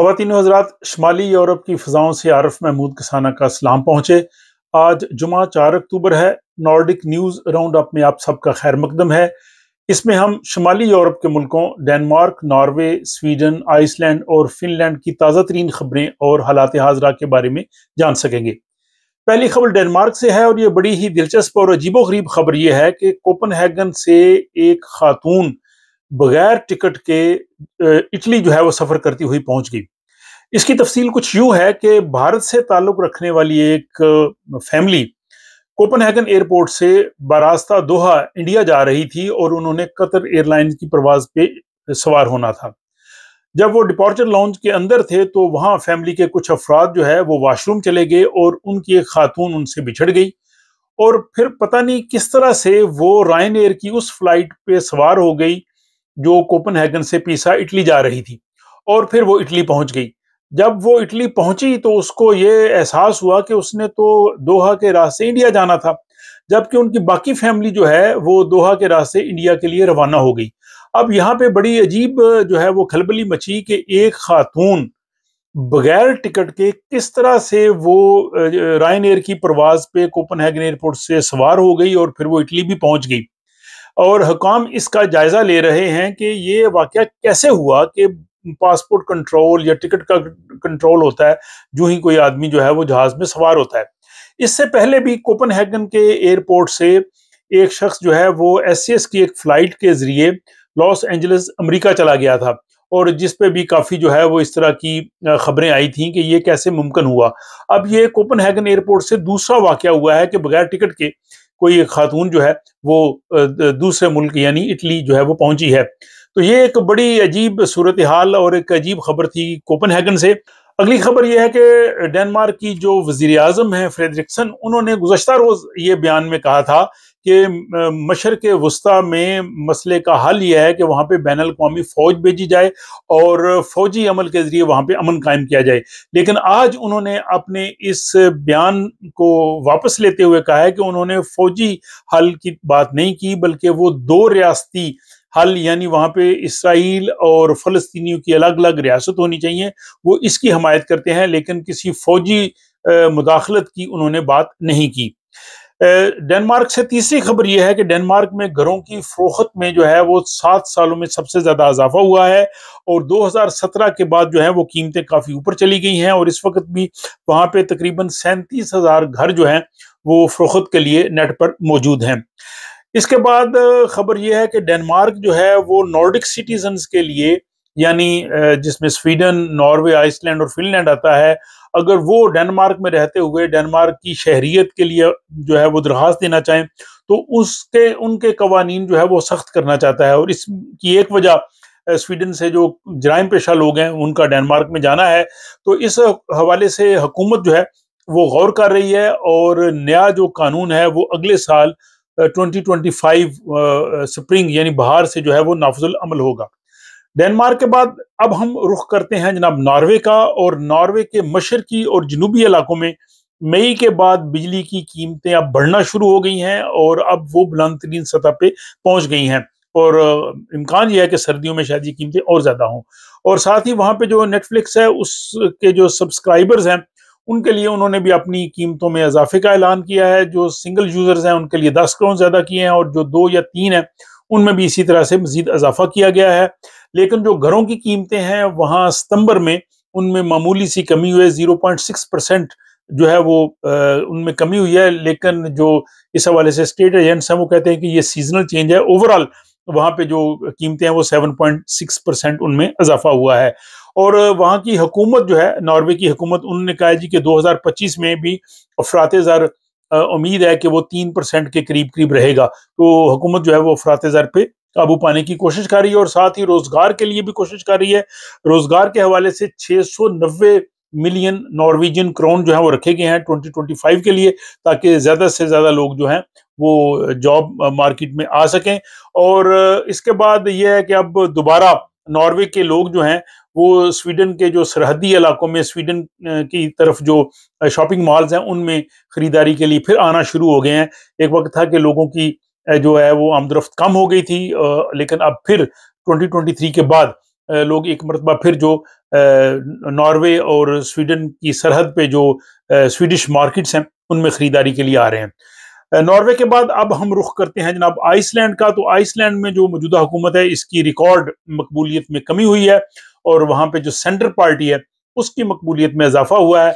خواتین و حضرات شمالی یورپ کی فضاؤں سے عارف محمود کسانہ کا اسلام پہنچے آج جمعہ چار اکتوبر ہے نارڈک نیوز راؤنڈ اپ میں آپ سب کا خیر مقدم ہے اس میں ہم شمالی یورپ کے ملکوں Denmark Norway Sweden Iceland اور فن لینڈ کی تازہ ترین خبریں اور حالات حاضرہ کے بارے میں جان سکیں گے پہلی خبر ڈینمارک سے ہے اور یہ بڑی ہی دلچسپ اور عجیب و غریب خبر یہ ہے کہ کوپن ہیگن سے ایک خاتون بغیر ٹکٹ کے اٹلی جو ہے وہ سفر کرتی ہوئی پہنچ گئی اس کی تفصیل کچھ یوں ہے کہ بھارت سے تعلق رکھنے والی ایک فیملی کوپن ہیگن ایئرپورٹ سے براستہ دوہا انڈیا جا رہی تھی اور انہوں نے قطر ایئر لائن کی پرواز پہ سوار ہونا تھا جب وہ ڈپارچر لانچ کے اندر تھے تو وہاں فیملی کے کچھ افراد جو ہے وہ واش روم چلے گئے اور ان کی ایک خاتون ان سے بچھڑ گئی اور پھر پتہ نہیں کس طرح سے وہ رائن ایئر کی اس فلائٹ پہ سوار ہو گئی جو کوپن ہیگن سے پیسا اٹلی جا رہی تھی اور پھر وہ اٹلی پہنچ گئی جب وہ اٹلی پہنچی تو اس کو یہ احساس ہوا کہ اس نے تو دوہا کے راستے انڈیا جانا تھا جبکہ ان کی باقی فیملی جو ہے وہ دوحہ کے راستے انڈیا کے لیے روانہ ہو گئی اب یہاں پہ بڑی عجیب جو ہے وہ کھلبلی مچی کہ ایک خاتون بغیر ٹکٹ کے کس طرح سے وہ رائن ایئر کی پرواز پہ کوپن ہیگن ایئرپورٹ سے سوار ہو گئی اور پھر وہ اٹلی بھی پہنچ گئی اور حکام اس کا جائزہ لے رہے ہیں کہ یہ واقعہ کیسے ہوا کہ پاسپورٹ کنٹرول یا ٹکٹ کا کنٹرول ہوتا ہے جو ہی کوئی آدمی جو ہے وہ جہاز میں سوار ہوتا ہے اس سے پہلے بھی کوپن ہیگن کے ایئرپورٹ سے ایک شخص جو ہے وہ ایس سی ایس کی ایک فلائٹ کے ذریعے لاس اینجلس امریکہ چلا گیا تھا اور جس پہ بھی کافی جو ہے وہ اس طرح کی خبریں آئی تھیں کہ یہ کیسے ممکن ہوا اب یہ کوپن ہیگن ایئرپورٹ سے دوسرا واقعہ ہوا ہے کہ بغیر ٹکٹ کے کوئی خاتون جو ہے وہ دوسرے ملک یعنی اٹلی جو ہے وہ پہنچی ہے تو یہ ایک بڑی عجیب صورتحال اور ایک عجیب خبر تھی کوپن ہیگن سے اگلی خبر یہ ہے کہ ڈینمارک کی جو وزیر اعظم ہیں فریڈرکسن انہوں نے گزشتہ روز یہ بیان میں کہا تھا کہ مشرق وسطی میں مسئلے کا حل یہ ہے کہ وہاں پہ بین الاقوامی فوج بھیجی جائے اور فوجی عمل کے ذریعے وہاں پہ امن قائم کیا جائے لیکن آج انہوں نے اپنے اس بیان کو واپس لیتے ہوئے کہا ہے کہ انہوں نے فوجی حل کی بات نہیں کی بلکہ وہ دو ریاستی حل یعنی وہاں پہ اسرائیل اور فلسطینیوں کی الگ الگ ریاست ہونی چاہیے وہ اس کی حمایت کرتے ہیں لیکن کسی فوجی مداخلت کی انہوں نے بات نہیں کی ڈینمارک سے تیسری خبر یہ ہے کہ ڈینمارک میں گھروں کی فروخت میں جو ہے وہ سات سالوں میں سب سے زیادہ اضافہ ہوا ہے اور دو ہزار سترہ کے بعد جو ہے وہ قیمتیں کافی اوپر چلی گئی ہیں اور اس وقت بھی وہاں پہ تقریباً سینتیس ہزار گھر جو ہیں وہ فروخت کے لیے نیٹ پر موجود ہیں اس کے بعد خبر یہ ہے کہ ڈینمارک جو ہے وہ نارڈک سٹیزنز کے لیے یعنی جس میں سویڈن ناروے آئس لینڈ اور فن لینڈ آتا ہے اگر وہ ڈینمارک میں رہتے ہوئے ڈینمارک کی شہریت کے لیے جو ہے وہ درخواست دینا چاہیں تو اس کے ان کے قوانین جو ہے وہ سخت کرنا چاہتا ہے اور اس کی ایک وجہ سویڈن سے جو جرائم پیشہ لوگ ہیں ان کا ڈینمارک میں جانا ہے تو اس حوالے سے حکومت جو ہے وہ غور کر رہی ہے اور نیا جو قانون ہے وہ اگلے سال ٹونٹی ٹونٹی فائیو سپرنگ یعنی بہار سے جو ہے وہ نافذ العمل ہوگا ڈینمارک کے بعد اب ہم رخ کرتے ہیں جناب ناروے کا اور ناروے کے مشرقی اور جنوبی علاقوں میں مئی کے بعد بجلی کی قیمتیں اب بڑھنا شروع ہو گئی ہیں اور اب وہ بلند ترین سطح پہ پہنچ گئی ہیں اور امکان یہ ہے کہ سردیوں میں شاید یہ قیمتیں اور زیادہ ہوں اور ساتھ ہی وہاں پہ جو نیٹ فلکس ہے اس کے جو سبسکرائبرز ہیں ان کے لیے انہوں نے بھی اپنی قیمتوں میں اضافے کا اعلان کیا ہے جو سنگل یوزرز ہیں ان کے لیے دس کروڑ زیادہ کیے ہیں اور جو دو یا تین ہیں ان میں بھی اسی طرح سے مزید اضافہ کیا گیا ہے لیکن جو گھروں کی قیمتیں ہیں وہاں ستمبر میں ان میں معمولی سی کمی ہوئی ہے زیرو پوائنٹ سکس پرسینٹ جو ہے وہ ان میں کمی ہوئی ہے لیکن جو اس حوالے سے اسٹیٹ ایجنٹس ہیں وہ کہتے ہیں کہ یہ سیزنل چینج ہے اوورال وہاں پہ جو قیمتیں ہیں وہ سیون پوائنٹ سکس پرسینٹ ان میں اضافہ ہوا ہے اور وہاں کی حکومت جو ہے ناروے کی حکومت انہوں نے کہا جی کہ دو ہزار پچیس میں بھی افراد زر امید ہے کہ وہ تین پرسینٹ کے قریب قریب رہے گا تو حکومت جو ہے وہ افراد زر پہ قابو پانے کی کوشش کر رہی ہے اور ساتھ ہی روزگار کے لیے بھی کوشش کر رہی ہے روزگار کے حوالے سے چھ سو نوے ملین نارویجین کرون جو ہیں وہ رکھے گئے ہیں ٹونٹی ٹونٹی فائیو کے لیے تاکہ زیادہ سے زیادہ لوگ جو ہیں وہ جاب مارکیٹ میں آ سکیں اور اس کے بعد یہ ہے کہ اب دوبارہ ناروے کے لوگ جو ہیں وہ سویڈن کے جو سرحدی علاقوں میں سویڈن کی طرف جو شاپنگ مالز ہیں ان میں خریداری کے لیے پھر آنا شروع ہو گئے ہیں ایک وقت تھا کہ لوگوں کی جو ہے وہ آمدرفت کم ہو گئی تھی لیکن اب پھر 2023 کے بعد لوگ ایک مرتبہ پھر جو ناروے اور سویڈن کی سرحد پہ جو سویڈش مارکیٹس ہیں ان میں خریداری کے لیے آ رہے ہیں ناروے کے بعد اب ہم رخ کرتے ہیں جناب آئس لینڈ کا تو آئس لینڈ میں جو موجودہ حکومت ہے اس کی ریکارڈ مقبولیت میں کمی ہوئی ہے اور وہاں پہ جو سینٹر پارٹی ہے اس کی مقبولیت میں اضافہ ہوا ہے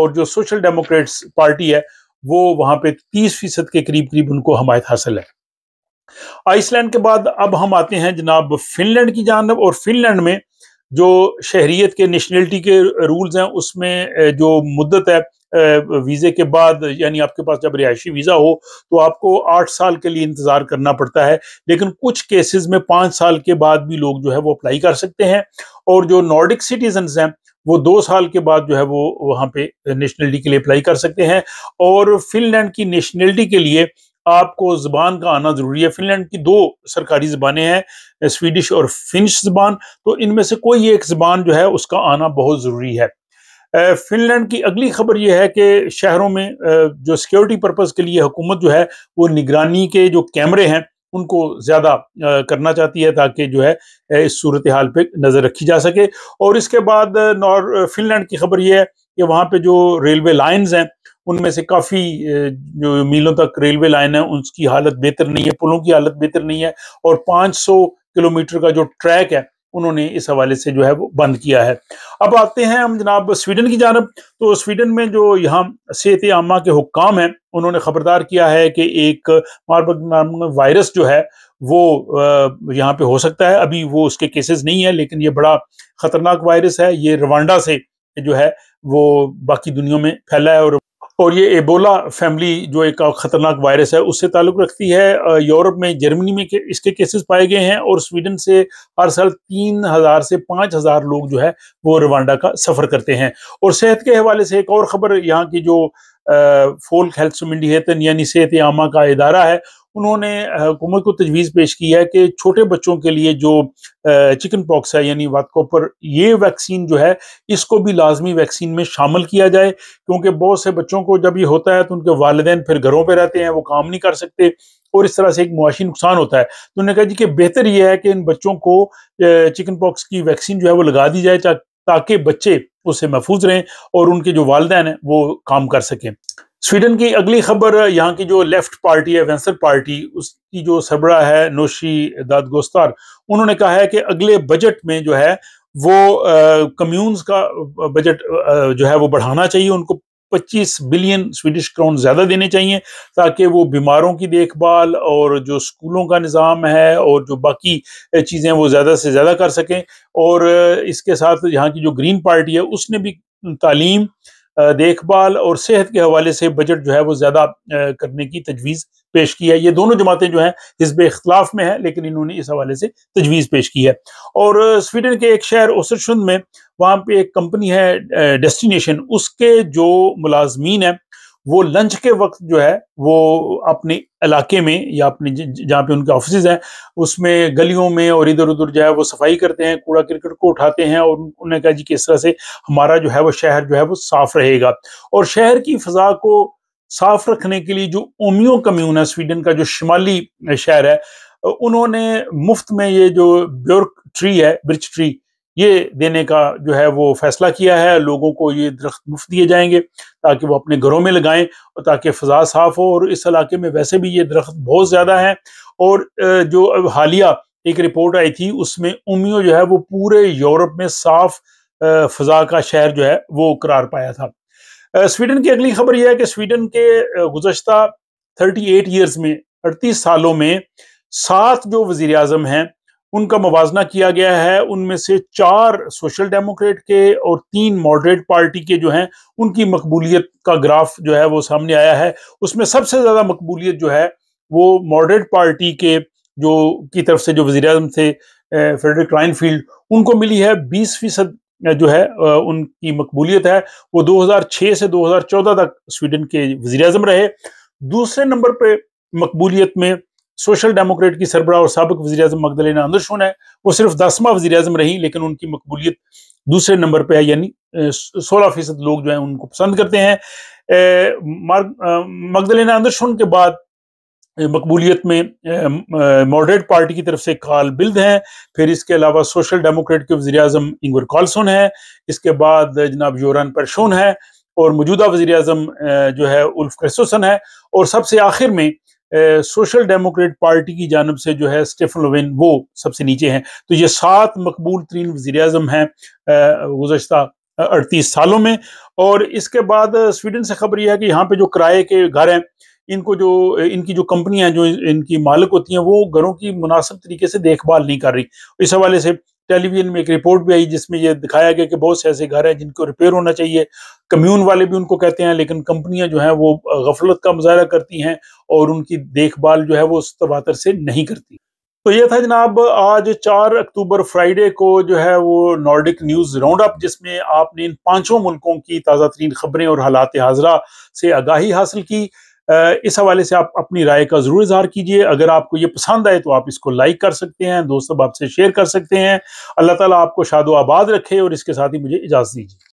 اور جو سوشل ڈیموکریٹس پارٹی ہے وہ وہاں پہ تیس فیصد کے قریب قریب ان کو حمایت حاصل ہے آئس لینڈ کے بعد اب ہم آتے ہیں جناب فن لینڈ کی جانب اور فن لینڈ میں جو شہریت کے نیشنلٹی کے رولز ہیں اس میں جو مدت ہے ویزے کے بعد یعنی آپ کے پاس جب رہائشی ویزا ہو تو آپ کو آٹھ سال کے لیے انتظار کرنا پڑتا ہے لیکن کچھ کیسز میں پانچ سال کے بعد بھی لوگ جو ہے وہ اپلائی کر سکتے ہیں اور جو نارڈک سٹیزنز ہیں وہ دو سال کے بعد جو ہے وہ وہاں پہ نیشنلٹی کے لیے اپلائی کر سکتے ہیں اور فن لینڈ کی نیشنلٹی کے لیے آپ کو زبان کا آنا ضروری ہے فن لینڈ کی دو سرکاری زبانیں ہیں سویڈش اور فنش زبان تو ان میں سے کوئی ایک زبان جو ہے اس کا آنا بہت ضروری ہے فن لینڈ کی اگلی خبر یہ ہے کہ شہروں میں جو سیکیورٹی پرپز کے لیے حکومت جو ہے وہ نگرانی کے جو کیمرے ہیں ان کو زیادہ کرنا چاہتی ہے تاکہ جو ہے اس صورتحال پہ نظر رکھی جا سکے اور اس کے بعد نور فن لینڈ کی خبر یہ ہے کہ وہاں پہ جو ریلوے لائنز ہیں ان میں سے کافی جو میلوں تک ریلوے لائن ہیں ان کی حالت بہتر نہیں ہے پلوں کی حالت بہتر نہیں ہے اور پانچ سو کلومیٹر کا جو ٹریک ہے انہوں نے اس حوالے سے جو ہے وہ بند کیا ہے اب آتے ہیں ہم جناب سویڈن کی جانب تو سویڈن میں جو یہاں صحت عامہ کے حکام ہیں انہوں نے خبردار کیا ہے کہ ایک وائرس جو ہے وہ یہاں پہ ہو سکتا ہے ابھی وہ اس کے کیسز نہیں ہیں لیکن یہ بڑا خطرناک وائرس ہے یہ روانڈا سے جو ہے وہ باقی دنیا میں پھیلا ہے اور اور یہ ایبولا فیملی جو ایک خطرناک وائرس ہے اس سے تعلق رکھتی ہے یورپ میں جرمنی میں اس کے کیسز پائے گئے ہیں اور سویڈن سے ہر سال تین ہزار سے پانچ ہزار لوگ جو ہے وہ روانڈا کا سفر کرتے ہیں اور صحت کے حوالے سے ایک اور خبر یہاں کی جو فول ہیلتھ ہے یعنی صحت عامہ کا ادارہ ہے انہوں نے حکومت کو تجویز پیش کی ہے کہ چھوٹے بچوں کے لیے جو چکن پاکس ہے یعنی وات کو یہ ویکسین جو ہے اس کو بھی لازمی ویکسین میں شامل کیا جائے کیونکہ بہت سے بچوں کو جب یہ ہوتا ہے تو ان کے والدین پھر گھروں پہ رہتے ہیں وہ کام نہیں کر سکتے اور اس طرح سے ایک معاشی نقصان ہوتا ہے تو انہوں نے کہا جی کہ بہتر یہ ہے کہ ان بچوں کو چکن پاکس کی ویکسین جو ہے وہ لگا دی جائے تاکہ بچے اسے محفوظ رہیں اور ان کے جو والدین ہیں وہ کام کر سکیں سویڈن کی اگلی خبر یہاں کی جو لیفٹ پارٹی ہے وینسر پارٹی اس کی جو سربراہ ہے نوشی دادگوستار انہوں نے کہا ہے کہ اگلے بجٹ میں جو ہے وہ کمیونز کا بجٹ جو ہے وہ بڑھانا چاہیے ان کو پچیس بلین سویڈش کراؤن زیادہ دینے چاہیے تاکہ وہ بیماروں کی دیکھ بھال اور جو اسکولوں کا نظام ہے اور جو باقی چیزیں وہ زیادہ سے زیادہ کر سکیں اور اس کے ساتھ یہاں کی جو گرین پارٹی ہے اس نے بھی تعلیم دیکھ بھال اور صحت کے حوالے سے بجٹ جو ہے وہ زیادہ کرنے کی تجویز پیش کی ہے یہ دونوں جماعتیں جو ہیں حزب اختلاف میں ہیں لیکن انہوں نے اس حوالے سے تجویز پیش کی ہے اور سویڈن کے ایک شہر اوسرشند میں وہاں پہ ایک کمپنی ہے ڈیسٹینیشن اس کے جو ملازمین ہیں وہ لنچ کے وقت جو ہے وہ اپنے علاقے میں یا اپنے جی- جی- جہاں پہ ان کے آفیسز ہیں اس میں گلیوں میں اور ادھر ادھر جو ہے وہ صفائی کرتے ہیں کوڑا کرکٹ کو اٹھاتے ہیں اور انہوں نے کہا جی کہ اس طرح سے ہمارا جو ہے وہ شہر جو ہے وہ صاف رہے گا اور شہر کی فضا کو صاف رکھنے کے لیے جو اومیو کمیون ہے سویڈن کا جو شمالی شہر ہے انہوں نے مفت میں یہ جو بیورک ٹری ہے برچ ٹری یہ دینے کا جو ہے وہ فیصلہ کیا ہے لوگوں کو یہ درخت مفت دیے جائیں گے تاکہ وہ اپنے گھروں میں لگائیں اور تاکہ فضا صاف ہو اور اس علاقے میں ویسے بھی یہ درخت بہت زیادہ ہیں اور جو حالیہ ایک رپورٹ آئی تھی اس میں امیو جو ہے وہ پورے یورپ میں صاف فضا کا شہر جو ہے وہ قرار پایا تھا سویڈن کی اگلی خبر یہ ہے کہ سویڈن کے گزشتہ 38 ایٹ ایئرز میں اڑتیس سالوں میں سات جو وزیر اعظم ہیں ان کا موازنہ کیا گیا ہے ان میں سے چار سوشل ڈیموکریٹ کے اور تین ماڈریٹ پارٹی کے جو ہیں ان کی مقبولیت کا گراف جو ہے وہ سامنے آیا ہے اس میں سب سے زیادہ مقبولیت جو ہے وہ ماڈریٹ پارٹی کے جو کی طرف سے جو وزیر اعظم تھے فیڈرک فیلڈ ان کو ملی ہے بیس فیصد جو ہے ان کی مقبولیت ہے وہ دو ہزار چھ سے دو ہزار چودہ تک سویڈن کے وزیر اعظم رہے دوسرے نمبر پہ مقبولیت میں سوشل ڈیموکریٹ کی سربراہ اور سابق وزیر اعظم مقدلینہ اندرشون ہے وہ صرف دسواں وزیر اعظم رہی لیکن ان کی مقبولیت دوسرے نمبر پہ ہے یعنی سولہ فیصد لوگ جو ہیں ان کو پسند کرتے ہیں مقدلینہ اندرشون کے بعد مقبولیت میں ماڈریٹ پارٹی کی طرف سے کال بلد ہیں پھر اس کے علاوہ سوشل ڈیموکریٹ کے وزیر اعظم کالسون ہے اس کے بعد جناب یوران پرشون ہے اور موجودہ وزیر اعظم جو ہے الف کرسوسن ہے اور سب سے آخر میں سوشل ڈیموکریٹ پارٹی کی جانب سے جو ہے اسٹیفن لوین وہ سب سے نیچے ہیں تو یہ سات مقبول ترین وزیر اعظم ہیں گزشتہ اڑتیس سالوں میں اور اس کے بعد سویڈن سے خبر یہ ہے کہ یہاں پہ جو کرائے کے گھر ہیں ان کو جو ان کی جو کمپنیاں ہیں جو ان کی مالک ہوتی ہیں وہ گھروں کی مناسب طریقے سے دیکھ بھال نہیں کر رہی اس حوالے سے ٹیلی ویژن میں ایک رپورٹ بھی آئی جس میں یہ دکھایا گیا کہ بہت سے ایسے گھر ہیں جن کو ریپیئر ہونا چاہیے کمیون والے بھی ان کو کہتے ہیں لیکن کمپنیاں جو ہیں وہ غفلت کا مظاہرہ کرتی ہیں اور ان کی دیکھ بھال جو ہے وہ تباتر سے نہیں کرتی تو یہ تھا جناب آج چار اکتوبر فرائیڈے کو جو ہے وہ نارڈک نیوز راؤنڈ اپ جس میں آپ نے ان پانچوں ملکوں کی تازہ ترین خبریں اور حالات حاضرہ سے آگاہی حاصل کی اس حوالے سے آپ اپنی رائے کا ضرور اظہار کیجئے اگر آپ کو یہ پسند آئے تو آپ اس کو لائک کر سکتے ہیں دوست آپ سے شیئر کر سکتے ہیں اللہ تعالیٰ آپ کو شاد و آباد رکھے اور اس کے ساتھ ہی مجھے اجازت دیجیے